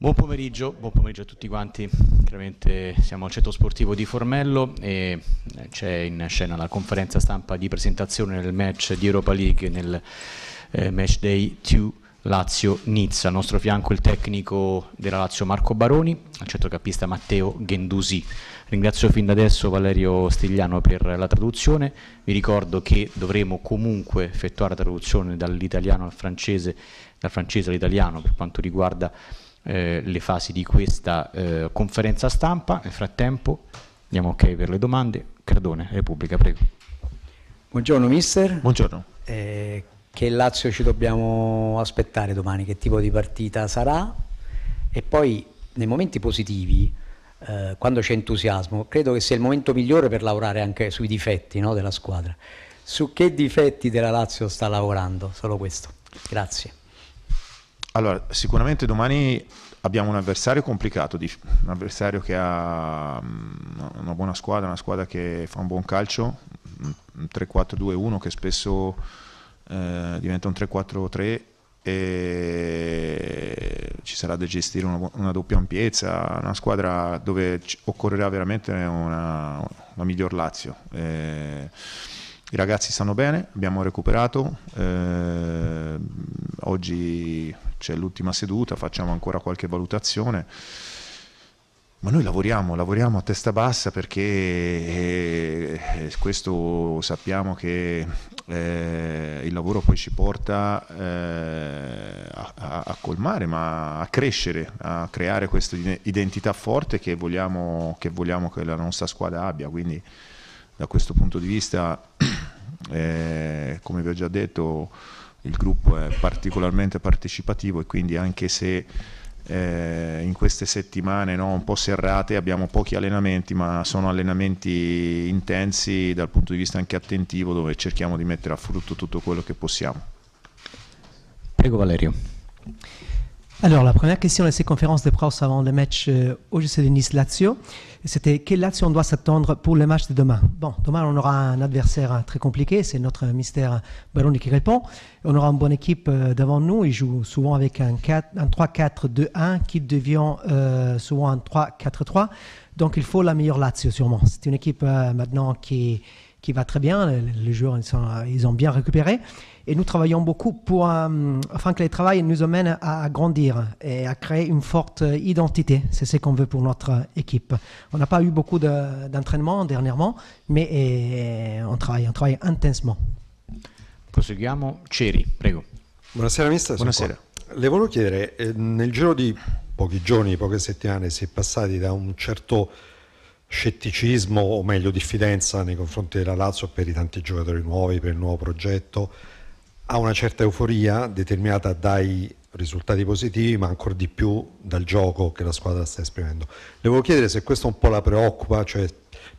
Buon pomeriggio, buon pomeriggio, a tutti quanti, chiaramente siamo al centro sportivo di Formello e eh, c'è in scena la conferenza stampa di presentazione del match di Europa League nel eh, match day 2 Lazio-Nizza, al nostro fianco il tecnico della Lazio Marco Baroni, al centrocampista Matteo Ghendusi. Ringrazio fin da adesso Valerio Stigliano per la traduzione, vi ricordo che dovremo comunque effettuare la traduzione dall'italiano al francese, dal francese all'italiano per quanto riguarda eh, le fasi di questa eh, conferenza stampa. Nel frattempo andiamo ok per le domande. Cardone, Repubblica, prego. Buongiorno mister. Buongiorno. Eh, che Lazio ci dobbiamo aspettare domani? Che tipo di partita sarà? E poi nei momenti positivi, eh, quando c'è entusiasmo, credo che sia il momento migliore per lavorare anche sui difetti no, della squadra. Su che difetti della Lazio sta lavorando? Solo questo. Grazie. Allora, sicuramente domani abbiamo un avversario complicato, un avversario che ha mm, una buona squadra, una squadra che fa un buon calcio, mm, un 3-4-2-1 che spesso eh, diventa un 3-4-3 e ci sarà da gestire una, una, doppia ampiezza, una squadra dove occorrerà veramente una, una miglior Lazio. Eh, i ragazzi stanno bene, abbiamo recuperato, eh, oggi c'è l'ultima seduta, facciamo ancora qualche valutazione. Ma noi lavoriamo, lavoriamo a testa bassa perché eh, eh, questo sappiamo che eh, il lavoro poi ci porta eh, a, a, colmare, ma a crescere, a creare questa identità forte che vogliamo, che vogliamo, che la nostra squadra abbia. Quindi da questo punto di vista, eh, come vi ho già detto, il gruppo è particolarmente partecipativo e quindi anche se eh, in queste settimane no, un po' serrate abbiamo pochi allenamenti ma sono allenamenti intensi dal punto di vista anche attentivo dove cerchiamo di mettere a frutto tutto quello che possiamo. Prego Valerio. Alors, la première question de ces conférences de presse avant le match euh, au OGC de Nice-Lazio, c'était quelle Lazio on doit s'attendre pour le match de demain Bon, demain, on aura un adversaire euh, très compliqué, c'est notre mystère euh, ballon qui répond. On aura une bonne équipe devant nous, ils jouent souvent avec un, 3-4-2-1 qui devient souvent un 3-4-3. Donc, il faut la meilleure Lazio, sûrement. C'est une équipe maintenant qui est qui va très bien. Les joueurs, ils, sont, ils ont bien récupéré. Et nous travaillons beaucoup pour, euh, afin que les travail nous amène à, grandir et à créer une forte identité. C'est ce qu'on veut pour notre équipe. On n'a pas eu beaucoup d'entraînement dernièrement, mais on, travaille, on travaille intensement. Proseguiamo. Ceri, prego. Buonasera, mister. Buonasera. Le volevo chiedere, eh, nel giro di pochi giorni, poche settimane, si è passati da un certo scetticismo o meglio diffidenza nei confronti della Lazio per i tanti giocatori nuovi, per il nuovo progetto, a una certa euforia determinata dai risultati positivi ma ancora di più dal gioco che la squadra sta esprimendo. Le volevo chiedere se questo un po' la preoccupa, cioè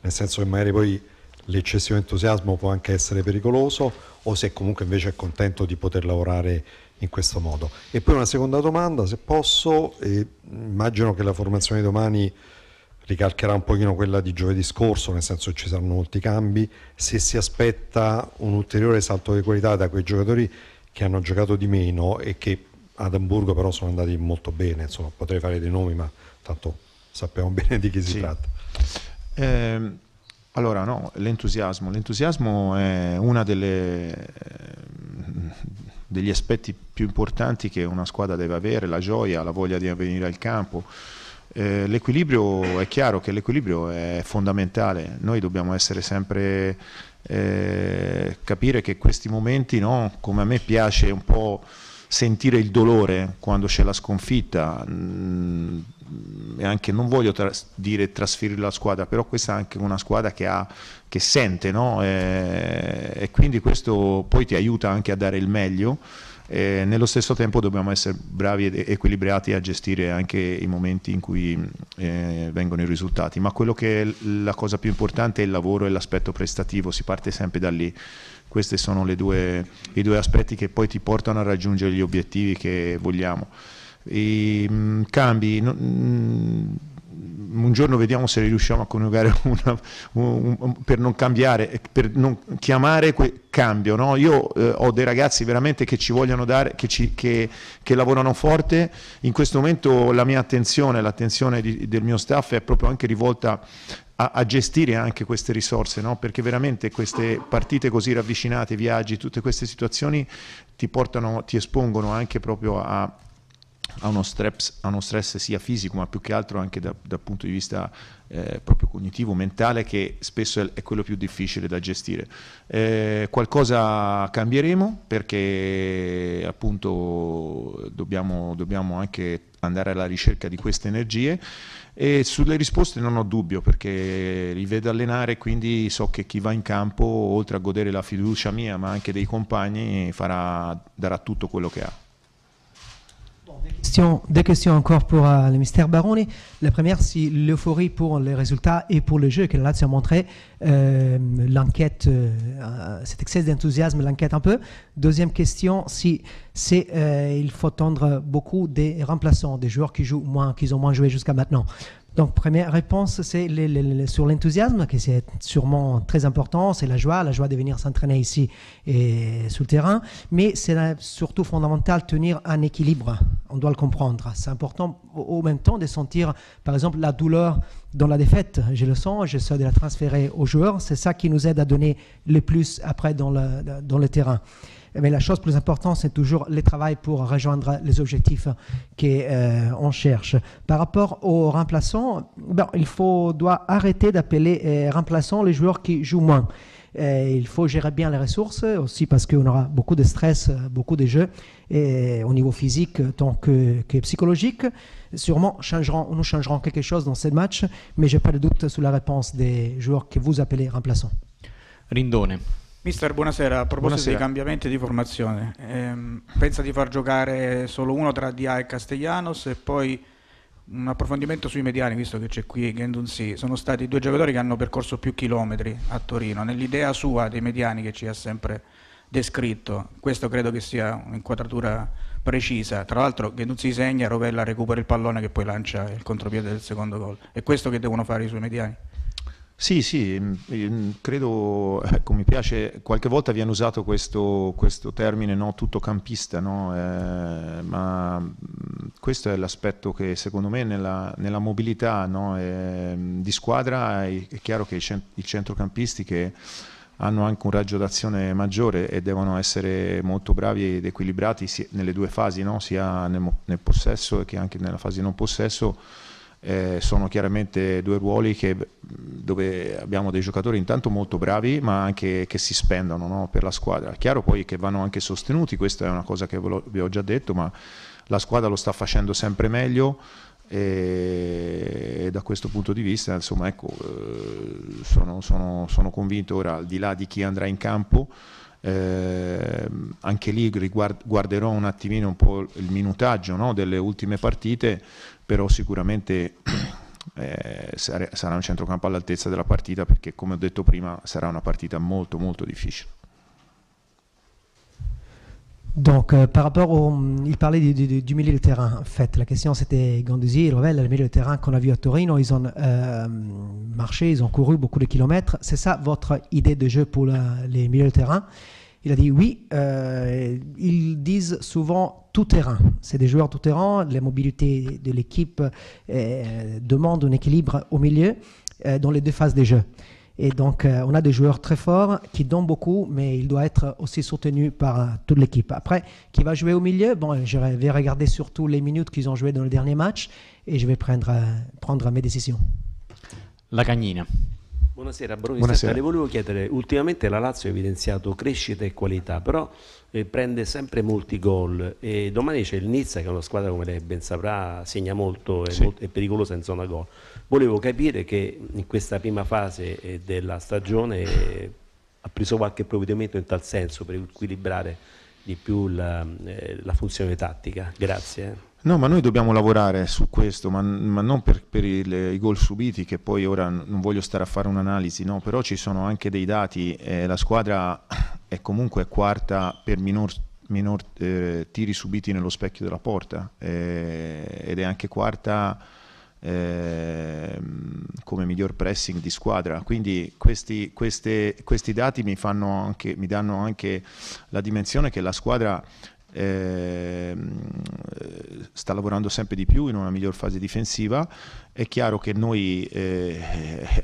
nel senso che magari poi l'eccessivo entusiasmo può anche essere pericoloso o se comunque invece è contento di poter lavorare in questo modo. E poi una seconda domanda, se posso, eh, immagino che la formazione di domani ricalcherà un pochino quella di giovedì scorso, nel senso che ci saranno molti cambi, se si aspetta un ulteriore salto di qualità da quei giocatori che hanno giocato di meno e che ad Hamburgo però sono andati molto bene, insomma potrei fare dei nomi ma tanto sappiamo bene di chi si tratta. Eh, allora no, l'entusiasmo, l'entusiasmo è uno eh, degli aspetti più importanti che una squadra deve avere, la gioia, la voglia di venire al campo eh, l'equilibrio è chiaro che l'equilibrio è fondamentale, noi dobbiamo essere sempre eh, capire che questi momenti, no? come a me piace un po' sentire il dolore quando c'è la sconfitta, mh, mm, e anche non voglio tra dire trasferire la squadra, però questa è anche una squadra che, ha, che sente no? e, eh, e quindi questo poi ti aiuta anche a dare il meglio eh, nello stesso tempo dobbiamo essere bravi ed equilibrati a gestire anche i momenti in cui mm, eh, vengono i risultati, ma quello che è la cosa più importante è il lavoro e l'aspetto prestativo, si parte sempre da lì. Questi sono due, i due aspetti che poi ti portano a raggiungere gli obiettivi che vogliamo. I mh, mm, cambi... No, mh, mm, un giorno vediamo se riusciamo a coniugare una, un, un, per non cambiare, per non chiamare cambio. No? Io eh, ho dei ragazzi veramente che ci vogliono dare, che, ci, che, che lavorano forte. In questo momento la mia attenzione, l'attenzione di, del mio staff è proprio anche rivolta a, a gestire anche queste risorse, no? perché veramente queste partite così ravvicinate, viaggi, tutte queste situazioni ti portano, ti espongono anche proprio a, a uno, stress, a uno, stress, sia fisico ma più che altro anche dal da punto di vista eh, proprio cognitivo, mentale che spesso è, è, quello più difficile da gestire. Eh, qualcosa cambieremo perché appunto dobbiamo, dobbiamo anche andare alla ricerca di queste energie e sulle risposte non ho dubbio perché li vedo allenare quindi so che chi va in campo oltre a godere la fiducia mia ma anche dei compagni farà, darà tutto quello che ha. deux questions encore pour euh, le mystère Baroni. La première, si l'euphorie pour les résultats et pour le jeu qu'elle la a montré. Euh, l'enquête, euh, cet excès d'enthousiasme l'enquête un peu. Deuxième question, si c'est il faut tendre beaucoup des remplaçants, des joueurs qui jouent moins, qu'ils ont moins joué jusqu'à maintenant. Donc, première réponse, c'est sur l'enthousiasme, qui est sûrement très important, c'est la joie, la joie de venir s'entraîner ici et sur le terrain, mais c'est surtout fondamental tenir un équilibre, on doit le comprendre. C'est important au même temps de sentir, par exemple, la douleur dans la défaite. Je le sens, j'essaie de la transférer aux joueurs, c'est ça qui nous aide à donner le plus après dans le, dans le terrain mais eh la chose plus importante, c'est toujours le travail pour rejoindre les objectifs qu'on euh, cherche. Par rapport aux remplaçants, il faut, doit arrêter d'appeler euh, remplaçants les joueurs qui jouent moins. Euh, il faut gérer bien les ressources aussi parce qu'on aura beaucoup de stress, beaucoup de jeux et au niveau physique tant que, que psychologique. Sûrement, nous changerons quelque chose dans ces matchs, mais je n'ai pas de doute sur la réponse des joueurs que vous appelez remplaçants. Rindone. Mister, buonasera. A proposito buonasera. dei cambiamenti di formazione, ehm, pensa di far giocare solo uno tra DA e Castellanos e poi un approfondimento sui mediani, visto che c'è qui Gendunzi. Sono stati due giocatori che hanno percorso più chilometri a Torino. Nell'idea sua dei mediani che ci ha sempre descritto, questo credo che sia un'inquadratura precisa. Tra l'altro Gendunzi segna, Rovella recupera il pallone che poi lancia il contropiede del secondo gol. È questo che devono fare i suoi mediani? Sì, sì, mm, mm, credo, ecco, mi piace, qualche volta viene usato questo, questo termine no, campista, no? Eh, ma mm, questo è l'aspetto che secondo me nella, nella mobilità no, eh, di squadra è, è chiaro che i, cent i centrocampisti che hanno anche un raggio d'azione maggiore e devono essere molto bravi ed equilibrati nelle due fasi, no? sia nel, nel, possesso che anche nella fase non possesso eh, sono chiaramente due ruoli che, mm, dove abbiamo dei giocatori intanto molto bravi ma anche che si spendono no, per la squadra. Chiaro poi che vanno anche sostenuti, questa è una cosa che vi ho già detto, ma la squadra lo sta facendo sempre meglio e da questo punto di vista insomma ecco eh, sono, sono, sono convinto ora al di là di chi andrà in campo eh, anche lì riguard- guarderò un attimino un po' il minutaggio no, delle ultime partite, però sicuramente eh, sarà un centrocampo all'altezza della partita perché come ho detto prima sarà una partita molto molto difficile. Donc, euh, par rapport au. Il parlait du, milieu de terrain, en fait. La question, c'était Gandusier, et le milieu de terrain qu'on a vu à Torino. Ils ont euh, marché, ils ont couru beaucoup de kilomètres. C'est ça votre idée de jeu pour les milieux de terrain Il a dit oui. Euh, ils disent souvent tout terrain. C'est des joueurs tout terrain. La mobilité de l'équipe demande un équilibre au milieu dans les deux phases des jeux. Et donc, euh, on a des joueurs très forts qui donnent beaucoup, mais il doit être aussi soutenu par euh, toute l'équipe. Après, qui va jouer au milieu Bon, je vais regarder surtout les minutes qu'ils ont jouées dans le dernier match et je vais prendre, euh, prendre mes décisions. La Cagnina. Buonasera, Bruno Buonasera. le volevo chiedere, ultimamente la Lazio ha evidenziato crescita e qualità, però eh, prende sempre molti gol e domani c'è il Nizza che è una squadra come lei ben saprà segna molto, e sì. molto è pericolosa in zona gol. Volevo capire che in questa prima fase eh, della stagione eh, ha preso qualche provvedimento in tal senso per equilibrare di più la, eh, la funzione tattica. Grazie. No, ma noi dobbiamo lavorare su questo, ma, ma non per, per il, i gol subiti, che poi ora non voglio stare a fare un'analisi, no? però ci sono anche dei dati, eh, la squadra è comunque quarta per minor, minor eh, tiri subiti nello specchio della porta eh, ed è anche quarta Ehm, come miglior pressing di squadra. Quindi questi, queste, questi dati mi, fanno anche, mi danno anche la dimensione che la squadra eh, sta lavorando sempre di più in una miglior fase difensiva. È chiaro che noi eh,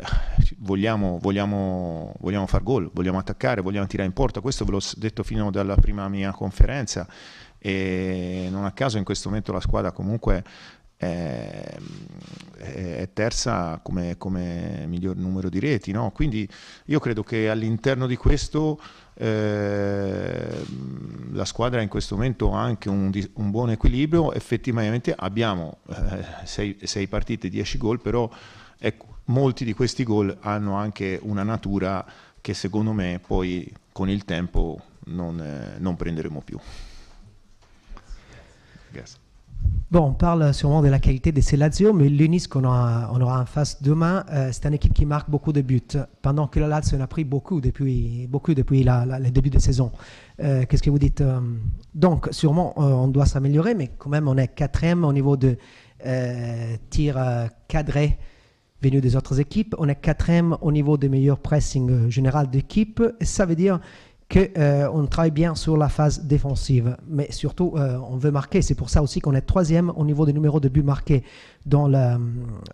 vogliamo, vogliamo, vogliamo far gol, vogliamo attaccare, vogliamo tirare in porta. Questo ve l'ho detto fino dalla prima mia conferenza. E non a caso in questo momento la squadra comunque è, è terza come, come, miglior numero di reti. No? Quindi io credo che all'interno di questo ehm, la squadra in questo momento ha anche un, un buon equilibrio. Effettivamente abbiamo eh, sei, eh, partite, 10 gol, però ecco, molti di questi gol hanno anche una natura che secondo me poi con il tempo non, eh, non prenderemo più. Grazie. Bon, on parle sûrement de la qualité de ces Lazio, mais l'Unis qu'on on aura en face demain, euh, c'est une équipe qui marque beaucoup de buts, pendant que la Lazio en a pris beaucoup depuis, beaucoup depuis la, le début de saison. Euh, qu'est-ce que vous dites euh, Donc, sûrement, on doit s'améliorer, mais quand même, on est quatrième au niveau de tir tirs cadrés venus des autres équipes. On est quatrième au niveau des meilleurs pressing général d'équipe. Ça veut dire qu'on euh, travaille bien sur la phase défensive. Mais surtout, euh, on veut marquer. C'est pour ça aussi qu'on est troisième au niveau des numéros de buts marqués dans la,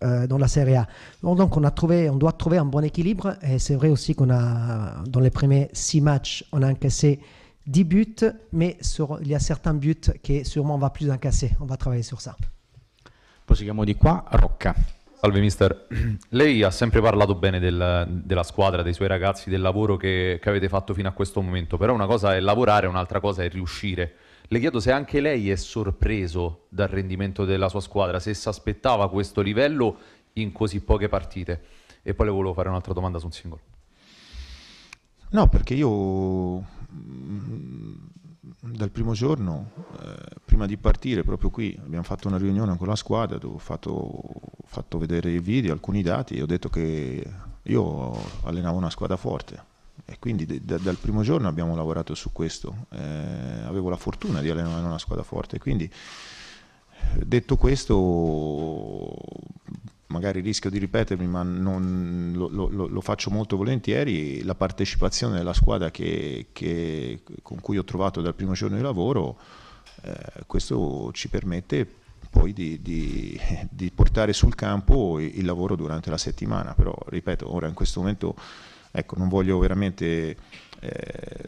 euh, série A. donc, on, trouvé, on doit trouver un bon équilibre. Et c'est vrai aussi qu'on a, dans les premiers six matchs, on a encaissé 10 buts. Mais il y a certains buts qui sûrement on va plus encaisser. On va travailler sur ça. Proseguiamo di qua. Rocca. Salve mister, lei ha sempre parlato bene del, della squadra, dei suoi ragazzi, del lavoro che, che, avete fatto fino a questo momento, però una cosa è lavorare, un'altra cosa è riuscire. Le chiedo se anche lei è sorpreso dal rendimento della sua squadra, se si aspettava questo livello in così poche partite. E poi le volevo fare un'altra domanda su un singolo. No, perché io dal primo giorno, eh, prima di partire, proprio qui, abbiamo fatto una riunione con la squadra dove ho fatto, ho fatto vedere i video, alcuni dati e ho detto che io allenavo una squadra forte e quindi da, dal primo giorno abbiamo lavorato su questo. Eh, avevo la fortuna di allenare una squadra forte, quindi eh, detto questo magari rischio di ripetermi, ma non, lo, lo, lo, faccio molto volentieri, la partecipazione della squadra che, che, con cui ho trovato dal primo giorno di lavoro, eh, questo ci permette poi di, di, di, portare sul campo il lavoro durante la settimana, però ripeto, ora in questo momento ecco, non voglio veramente eh,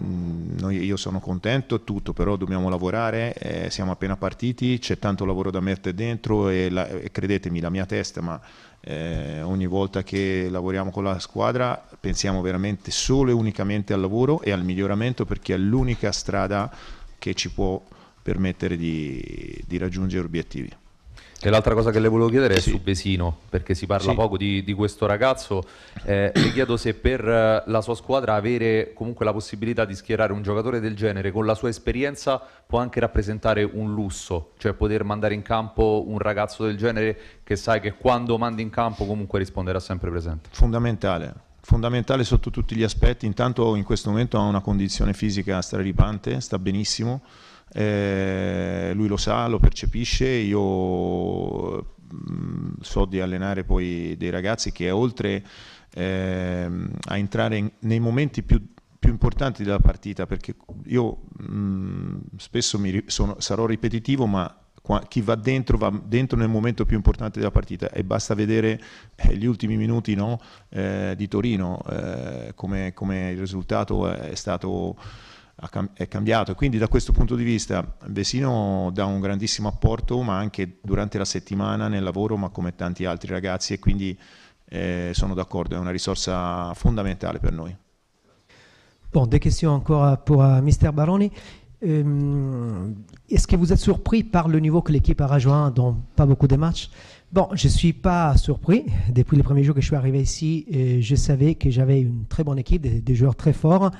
noi, io sono contento, tutto, però dobbiamo lavorare, eh, siamo appena partiti, c'è tanto lavoro da mettere dentro e, la, e credetemi, la mia testa, ma eh, ogni volta che lavoriamo con la squadra pensiamo veramente solo e unicamente al lavoro e al miglioramento perché è l'unica strada che ci può permettere di, di raggiungere obiettivi. E l'altra cosa che le volevo chiedere è su Vesino, perché si parla sì. poco di, di, questo ragazzo. Eh, le chiedo se per eh, la sua squadra avere comunque la possibilità di schierare un giocatore del genere con la sua esperienza può anche rappresentare un lusso, cioè poter mandare in campo un ragazzo del genere che sai che quando mandi in campo comunque risponderà sempre presente. Fondamentale, fondamentale sotto tutti gli aspetti. Intanto in questo momento ha una condizione fisica straripante, sta benissimo eh, lui lo sa, lo percepisce, io mh, mm, so di allenare poi dei ragazzi che oltre eh, a entrare in, nei momenti più più importanti della partita perché io mh, mm, spesso sono, sarò ripetitivo ma qua, chi va dentro va dentro nel momento più importante della partita e basta vedere eh, gli ultimi minuti no, eh, di Torino eh, come, come, il risultato è stato è cambiato. Quindi da questo punto di vista Vesino dà un grandissimo apporto, ma anche durante la settimana nel lavoro, ma come tanti altri ragazzi, e quindi eh, sono d'accordo, è una risorsa fondamentale per noi. Bon, des questions encore pour euh, Mister Baroni. Euh, Est-ce que vous êtes surpris par le niveau que l'équipe a rejoint dans pas beaucoup de matchs Bon, je ne suis pas surpris. Depuis le premier jour que je suis arrivé ici, euh, je savais que j'avais une très bonne équipe, des, joueurs très forts.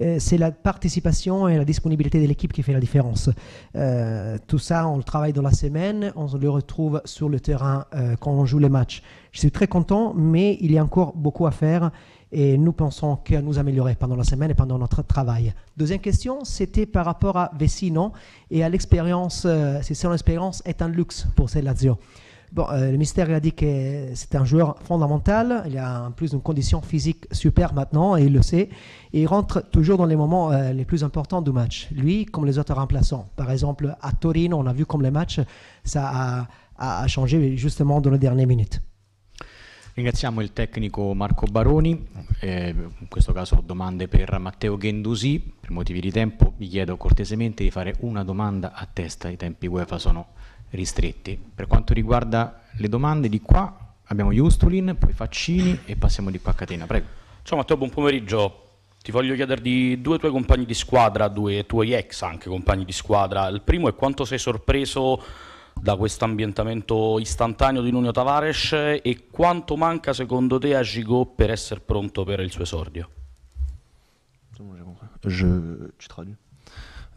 Euh, c'est la participation et la disponibilité de l'équipe qui fait la différence. Euh, tout ça, on le travaille dans la semaine, on le retrouve sur le terrain quand on joue les matchs. Je suis très content, mais il y a encore beaucoup à faire et nous pensons qu'à nous améliorer pendant la semaine et pendant notre travail. Deuxième question, c'était par rapport à Vecino et à l'expérience, si son l'expérience, est un luxe pour ces Lazio. Euh, le mystère il a dit que c'est un joueur fondamental. Il a en plus une condition physique super maintenant et il le sait. il rentre toujours dans les moments euh, les plus importants du match. Lui, comme les autres remplaçants. Par exemple, à Torino, on a vu comme les matchs, ça a, changé justement dans les dernières minutes. Ringraziamo il tecnico Marco Baroni, En eh, in questo caso domande per Matteo Gendusi, per motivi di tempo vi chiedo cortesemente di fare una domanda a testa, i tempi UEFA sono ristretti. Per quanto riguarda le domande di qua, abbiamo Justulin, poi Faccini e passiamo di qua a Catena. Prego. Ciao Matteo, buon pomeriggio. Ti voglio chiedere di due tuoi compagni di squadra, due tuoi ex anche compagni di squadra. Il primo è quanto sei sorpreso da questo ambientamento istantaneo di Nuno Tavares e quanto manca secondo te a Gigot per essere pronto per il suo esordio? Je... Tu traduis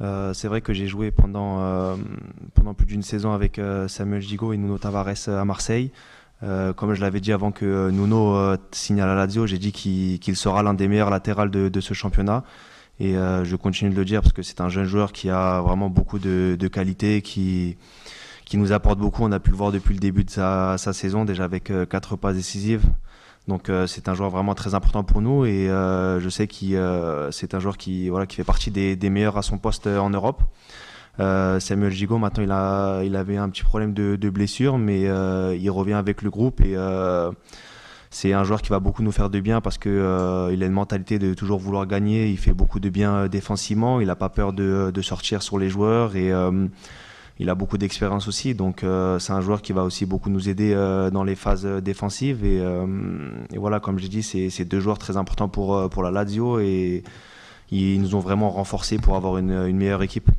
Euh, c'est vrai que j'ai joué pendant, euh, plus d'une saison avec euh, Samuel Gigot et Nuno Tavares à Marseille. comme je l'avais dit avant que Nuno signale à la Lazio, j'ai dit qu'il sera l'un des meilleurs latérales de, ce championnat. Et je continue de le dire parce que c'est un jeune joueur qui a vraiment beaucoup de, qualités, qui, nous apporte beaucoup. On a pu le voir depuis le début de sa, sa saison, déjà avec quatre passes décisives. Donc euh, c'est un joueur vraiment très important pour nous et euh, je sais que euh, c'est un joueur qui, voilà, qui fait partie des, meilleurs à son poste en Europe. Samuel Gigot, maintenant, il, a, il avait un petit problème de, blessure, mais il revient avec le groupe et c'est un joueur qui va beaucoup nous faire de bien parce qu'il a une mentalité de toujours vouloir gagner. Il fait beaucoup de bien défensivement, il n'a pas peur de, de, sortir sur les joueurs et il a beaucoup d'expérience aussi, donc euh, c'est un joueur qui va aussi beaucoup nous aider euh, dans les phases euh, défensives. Et, voilà, comme j'ai dit, c'est deux joueurs très importants pour, pour la Lazio et ils nous ont vraiment renforcés pour avoir une meilleure équipe.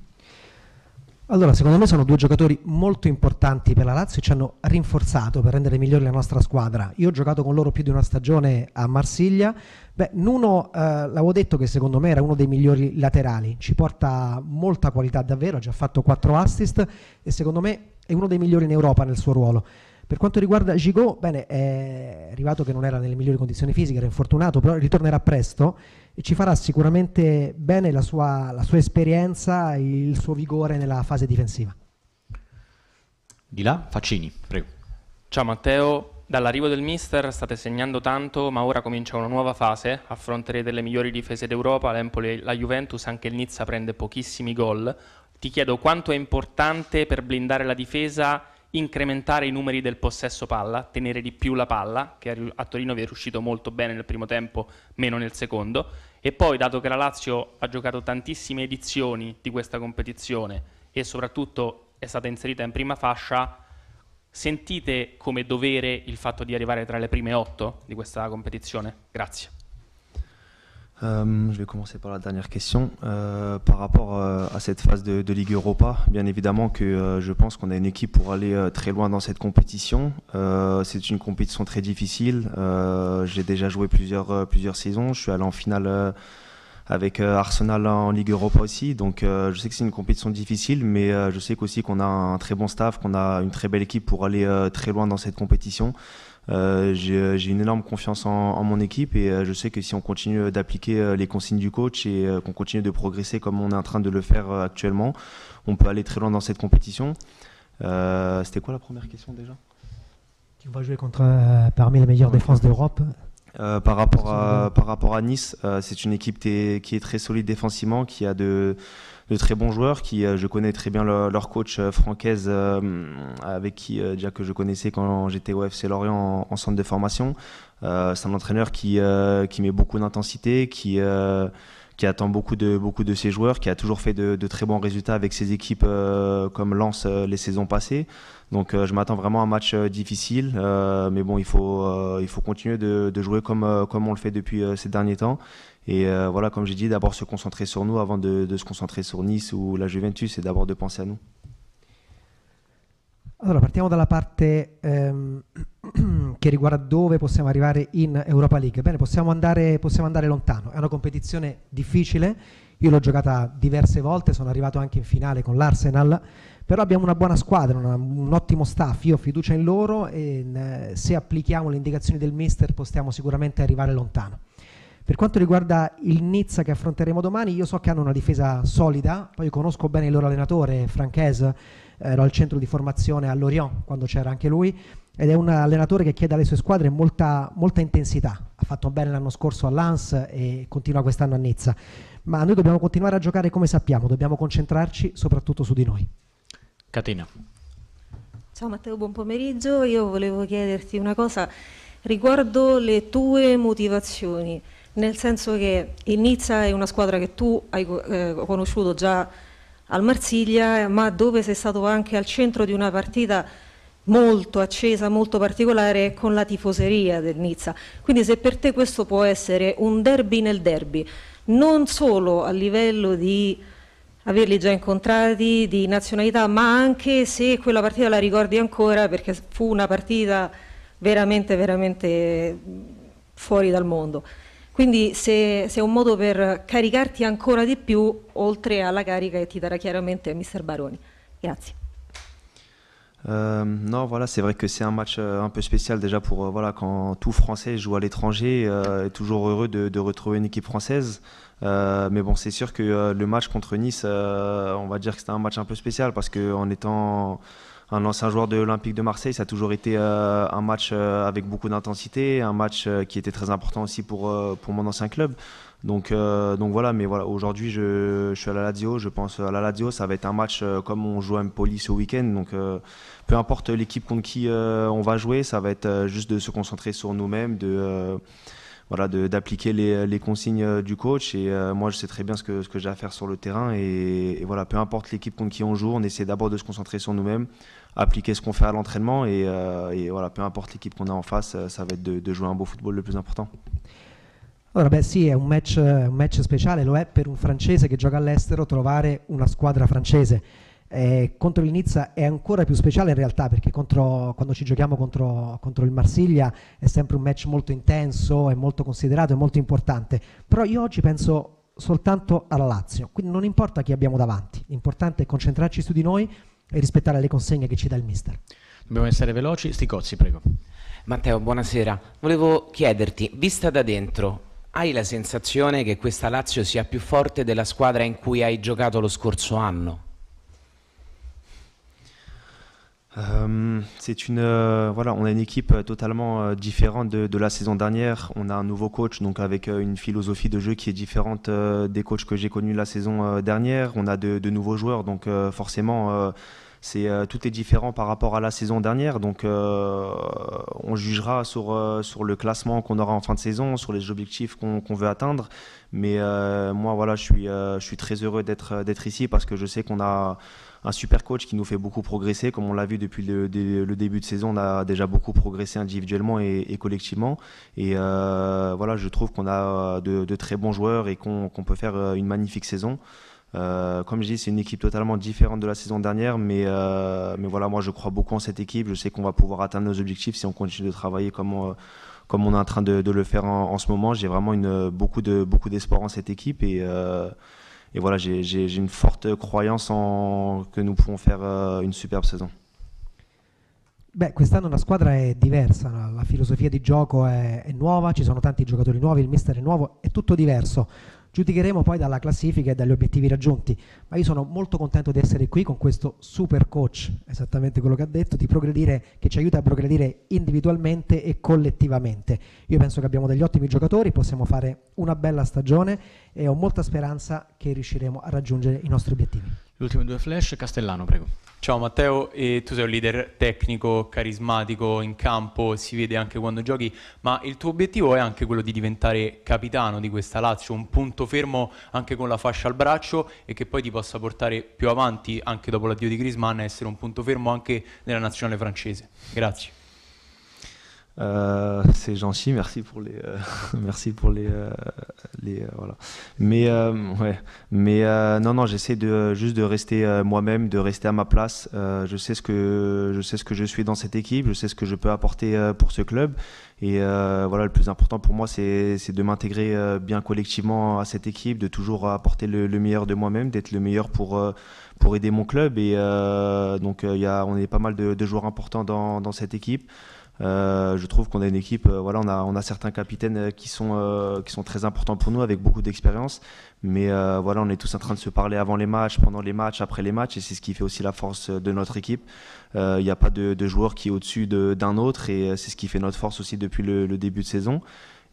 Allora, secondo me sono due giocatori molto importanti per la Lazio e ci hanno rinforzato per rendere migliore la nostra squadra. Io ho giocato con loro più di una stagione a Marsiglia. Beh, Nuno, eh, l'avevo detto che secondo me era uno dei migliori laterali, ci porta molta qualità davvero, ha già fatto quattro assist e secondo me è uno dei migliori in Europa nel suo ruolo. Per quanto riguarda Gigot, bene, è arrivato che non era nelle migliori condizioni fisiche, era infortunato, però ritornerà presto ci farà sicuramente bene la sua, la sua esperienza, il suo vigore nella fase difensiva. Di là, Faccini, prego. Ciao Matteo, Dall'arrivo del mister state segnando tanto, ma ora comincia una nuova fase. Affronterete le migliori difese d'Europa, l'Empoli, la Juventus, anche il Nizza prende pochissimi gol. Ti chiedo quanto è importante per blindare la difesa incrementare i numeri del possesso palla, tenere di più la palla, che a Torino vi è riuscito molto bene nel primo tempo, meno nel secondo, e poi dato che la Lazio ha giocato tantissime edizioni di questa competizione e soprattutto è stata inserita in prima fascia, sentite come dovere il fatto di arrivare tra le prime otto di questa competizione? Grazie. Euh, je vais commencer par la dernière question. Euh, par rapport euh, à cette phase de, Ligue Europa, bien évidemment que je pense qu'on a une équipe pour aller très loin dans cette compétition. c'est une compétition très difficile. J'ai déjà joué plusieurs, plusieurs saisons. Je suis allé en finale avec Arsenal en Ligue Europa aussi. Donc je sais que c'est une compétition difficile, mais je sais aussi qu'on a un très bon staff, qu'on a une très belle équipe pour aller très loin dans cette compétition. Euh, euh, j'ai une énorme confiance en, mon équipe et euh, je sais que si on continue d'appliquer les consignes du coach et qu'on continue de progresser comme on est en train de le faire actuellement, on peut aller très loin dans cette compétition. C'était quoi la première question déjà Tu vas jouer contre parmi les meilleures défenses d'Europe. par, rapport à, par rapport à Nice, c'est une équipe qui est très solide défensivement, qui a de, très bons joueurs qui, euh, je connais très bien leur, coach euh, francaise euh, avec qui déjà que je connaissais quand j'étais au FC Lorient en, centre de formation. C'est un entraîneur qui, qui met beaucoup d'intensité, qui qui attend beaucoup de, beaucoup de ses joueurs, qui a toujours fait de, très bons résultats avec ses équipes comme Lens les saisons passées. Donc je m'attends vraiment à un match difficile, mais bon, il faut, il faut continuer de, de jouer comme, comme on le fait depuis ces derniers temps Et euh, voilà, comme j'ai dit, d'abord se concentrer sur nous avant de, de, se concentrer sur Nice ou la Juventus et d'abord de penser à nous. Allora, partiamo dalla parte ehm, che riguarda dove possiamo arrivare in Europa League. Bene, possiamo andare, possiamo andare lontano, è una competizione difficile, io l'ho giocata diverse volte, sono arrivato anche in finale con l'Arsenal, però abbiamo una buona squadra, una, un ottimo staff, io ho fiducia in loro e eh, se applichiamo le indicazioni del mister possiamo sicuramente arrivare lontano. Per quanto riguarda il Nizza che affronteremo domani, io so che hanno una difesa solida, poi conosco bene il loro allenatore, Franchese, ero al centro di formazione a Lorient quando c'era anche lui, ed è un allenatore che chiede alle sue squadre molta, molta intensità. Ha fatto bene l'anno scorso all'Ans e continua quest'anno a Nizza. Ma noi dobbiamo continuare a giocare come sappiamo, dobbiamo concentrarci soprattutto su di noi. Catina. Ciao Matteo, buon pomeriggio. Io volevo chiederti una cosa riguardo le tue motivazioni nel senso che il Nizza è una squadra che tu hai eh, conosciuto già al Marsiglia, eh, ma dove sei stato anche al centro di una partita molto accesa, molto particolare con la tifoseria del Nizza. Quindi se per te questo può essere un derby nel derby, non solo a livello di averli già incontrati, di nazionalità, ma anche se quella partita la ricordi ancora perché fu una partita veramente, veramente fuori dal mondo. Donc c'est un modo per caricarti ancora di più, oltre alla carica che ti darà chiaramente Mister Baroni. Grazie. Euh, non, voilà, c'est vrai que c'est un match euh, un peu spécial déjà pour euh, voilà quand tout Français joue à l'étranger, toujours heureux de, retrouver une équipe française. mais bon, c'est sûr que le match contre Nice, on va dire que c'était un match un peu spécial parce que en étant un ancien joueur de l'Olympique de Marseille, ça a toujours été euh, un match euh, avec beaucoup d'intensité, un match euh, qui était très important aussi pour, pour mon ancien club. Donc, donc voilà, mais voilà, aujourd'hui je, suis à la Lazio, je pense à la Lazio, ça va être un match comme on joue à Empoli ce week-end. Donc peu importe l'équipe contre qui on va jouer, ça va être juste de se concentrer sur nous-mêmes, de voilà, d'appliquer les, consignes euh, du coach. Et euh, moi, je sais très bien ce que, ce que j'ai à faire sur le terrain. Et, voilà, peu importe l'équipe contre qui on joue, on essaie d'abord de se concentrer sur nous-mêmes, appliquer ce qu'on fait à l'entraînement. Et, euh, voilà, peu importe l'équipe qu'on a en face, ça va être de, jouer un beau football le plus important. Alors beh, sì, un match, un match speciale, lo è per un francese che gioca all'estero trovare una squadra francese. Eh, contro il Nizza è ancora più speciale in realtà perché contro, quando ci giochiamo contro, contro, il Marsiglia è sempre un match molto intenso, è molto considerato, è molto importante. Però io oggi penso soltanto alla Lazio, quindi non importa chi abbiamo davanti, l'importante è concentrarci su di noi e rispettare le consegne che ci dà il mister. Dobbiamo essere veloci, Sticozzi prego. Matteo, buonasera. Volevo chiederti, vista da dentro, hai la sensazione che questa Lazio sia più forte della squadra in cui hai giocato lo scorso anno? Euh, c'est une euh, voilà, on a une équipe euh, totalement différente de, la saison dernière. On a un nouveau coach, donc avec une philosophie de jeu qui est différente des coachs que j'ai connus la saison dernière. On a de, nouveaux joueurs, donc forcément, c'est tout est différent par rapport à la saison dernière. Donc, on jugera sur sur le classement qu'on aura en fin de saison, sur les objectifs qu'on veut atteindre. Mais moi, voilà, je suis je suis très heureux d'être ici parce que je sais qu'on a un super coach qui nous fait beaucoup progresser. Comme on l'a vu depuis le, début de saison, on a déjà beaucoup progressé individuellement et, collectivement. Et euh, voilà, je trouve qu'on a euh, de, très bons joueurs et qu'on peut faire euh, une magnifique saison. comme je dis, c'est une équipe totalement différente de la saison dernière, mais, mais voilà, moi je crois beaucoup en cette équipe. Je sais qu'on va pouvoir atteindre nos objectifs si on continue de travailler comme on, comme on est en train de, le faire en, ce moment. J'ai vraiment une, beaucoup d'espoir de, beaucoup en cette équipe et et voilà, j'ai une forte croyance en, che nous pouvons faire uh, une superbe saison. Beh, quest'anno la squadra è diversa, la filosofia di gioco è, è, nuova, ci sono tanti giocatori nuovi, il mister è nuovo, è tutto diverso. Giudicheremo poi dalla classifica e dagli obiettivi raggiunti, ma io sono molto contento di essere qui con questo super coach, esattamente quello che ha detto, di progredire, che ci aiuta a progredire individualmente e collettivamente. Io penso che abbiamo degli ottimi giocatori, possiamo fare una bella stagione e ho molta speranza che riusciremo a raggiungere i nostri obiettivi. Le ultime due flash, Castellano, prego. Ciao Matteo, eh, tu sei un leader tecnico, carismatico, in campo, si vede anche quando giochi, ma il tuo obiettivo è anche quello di diventare capitano di questa Lazio, un punto fermo anche con la fascia al braccio e che poi ti possa portare più avanti, anche dopo l'addio di Grisman, a essere un punto fermo anche nella nazionale francese. Grazie. Euh, c'est gentil, merci pour les, euh, merci pour les, euh, les voilà. Mais ouais, mais non non, j'essaie de juste de rester moi-même, de rester à ma place. je sais ce que je sais ce que je suis dans cette équipe, je sais ce que je peux apporter pour ce club. Et voilà, le plus important pour moi, c'est de m'intégrer bien collectivement à cette équipe, de toujours apporter le, meilleur de moi-même, d'être le meilleur pour pour aider mon club. Et donc il y a, on est pas mal de, de joueurs importants dans, dans cette équipe. Euh, je trouve qu'on a une équipe, euh, voilà, on a, on a certains capitaines euh, qui sont, qui sont très importants pour nous, avec beaucoup d'expérience. Mais voilà, on est tous en train de se parler avant les matchs, pendant les matchs, après les matchs, et c'est ce qui fait aussi la force de notre équipe. Il n'y a pas de, joueur qui est au-dessus d'un autre, et c'est ce qui fait notre force aussi depuis le, début de saison.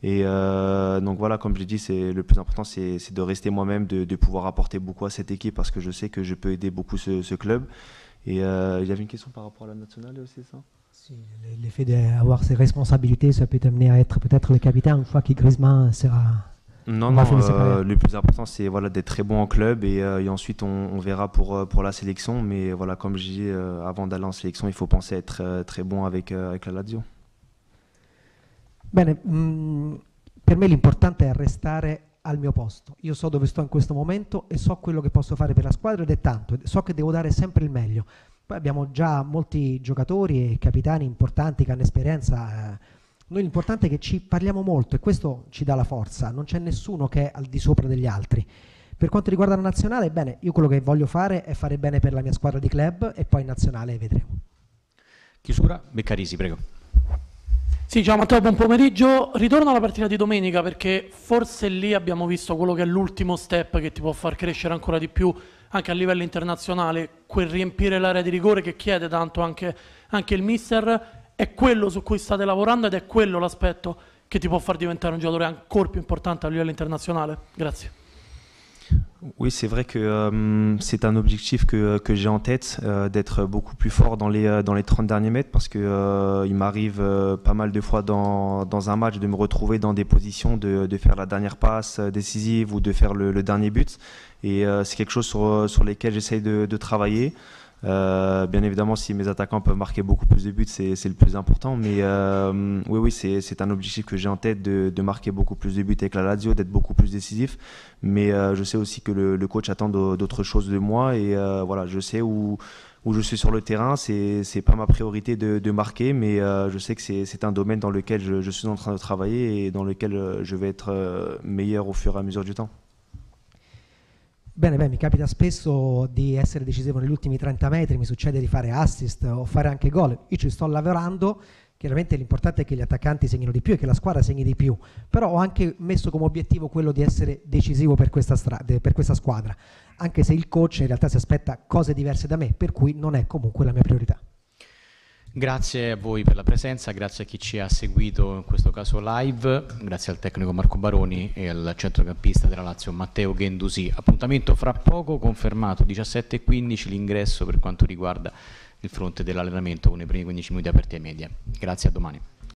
Et donc voilà, comme je l'ai dit, c'est le plus important, c'est de rester moi-même, de, pouvoir apporter beaucoup à cette équipe parce que je sais que je peux aider beaucoup ce, club. Et il y avait une question par rapport à la nationale, c'est ça l'effet d'avoir ses responsabilités, ça peut amener à être peut-être le capitaine une fois que Griezmann sera. Non, non, euh, le plus important, c'est voilà, d'être très bon en club et, euh, ensuite on, verra pour, euh, pour la sélection. Mais voilà, comme je dis, avant d'aller en sélection, il faut penser à être très bon avec, la Lazio. Bene, mm, per me l'importante è restare al mio posto. Io so dove sto in questo momento e so quello che posso fare per la squadra ed è tanto. So che devo dare sempre il meglio. Poi abbiamo già molti giocatori e capitani importanti che hanno esperienza. Eh. noi l'importante è che ci parliamo molto e questo ci dà la forza, non c'è nessuno che è al di sopra degli altri. Per quanto riguarda la nazionale, bene, io quello che voglio fare è fare bene per la mia squadra di club e poi in nazionale vedremo. Chiusura, Beccarisi, prego. Sì, ciao Matteo, buon pomeriggio. Ritorno alla partita di domenica perché forse lì abbiamo visto quello che è l'ultimo step che ti può far crescere ancora di più anche a livello internazionale quel riempire l'area di rigore che chiede tanto anche, anche il mister è quello su cui state lavorando ed è quello l'aspetto che ti può far diventare un giocatore ancora più importante a livello internazionale grazie Oui, c'est vrai que euh, c'est un objectif que, que j'ai en tête, euh, d'être beaucoup plus fort dans les, euh, dans les 30 derniers mètres, parce qu'il euh, m'arrive euh, pas mal de fois dans, dans, un match de me retrouver dans des positions de, de faire la dernière passe euh, décisive ou de faire le, le dernier but. Et euh, c'est quelque chose sur, lequel lesquels j'essaye de, travailler. Euh, bien évidemment, si mes attaquants peuvent marquer beaucoup plus de buts, c'est le plus important. Mais euh, oui, oui, c'est un objectif que j'ai en tête de, marquer beaucoup plus de buts avec la Lazio, d'être beaucoup plus décisif. Mais je sais aussi que le, coach attend d'autres choses de moi et voilà, je sais où, je suis sur le terrain. C'est n'est pas ma priorité de, marquer, mais je sais que c'est un domaine dans lequel je, suis en train de travailler et dans lequel je vais être meilleur au fur et à mesure du temps. Bene, beh, mi capita spesso di essere decisivo negli ultimi 30 metri, mi succede di fare assist o fare anche gol. Io ci sto lavorando, chiaramente l'importante è che gli attaccanti segnino di più e che la squadra segni di più, però ho anche messo come obiettivo quello di essere decisivo per questa, per questa squadra, anche se il coach in realtà si aspetta cose diverse da me, per cui non è comunque la mia priorità. Grazie a voi per la presenza, grazie a chi ci ha seguito in questo caso live, grazie al tecnico Marco Baroni e al centrocampista della Lazio Matteo Gendusi. Appuntamento fra poco confermato 17.15 l'ingresso per quanto riguarda il fronte dell'allenamento con i primi 15 minuti aperti ai media. Grazie a domani.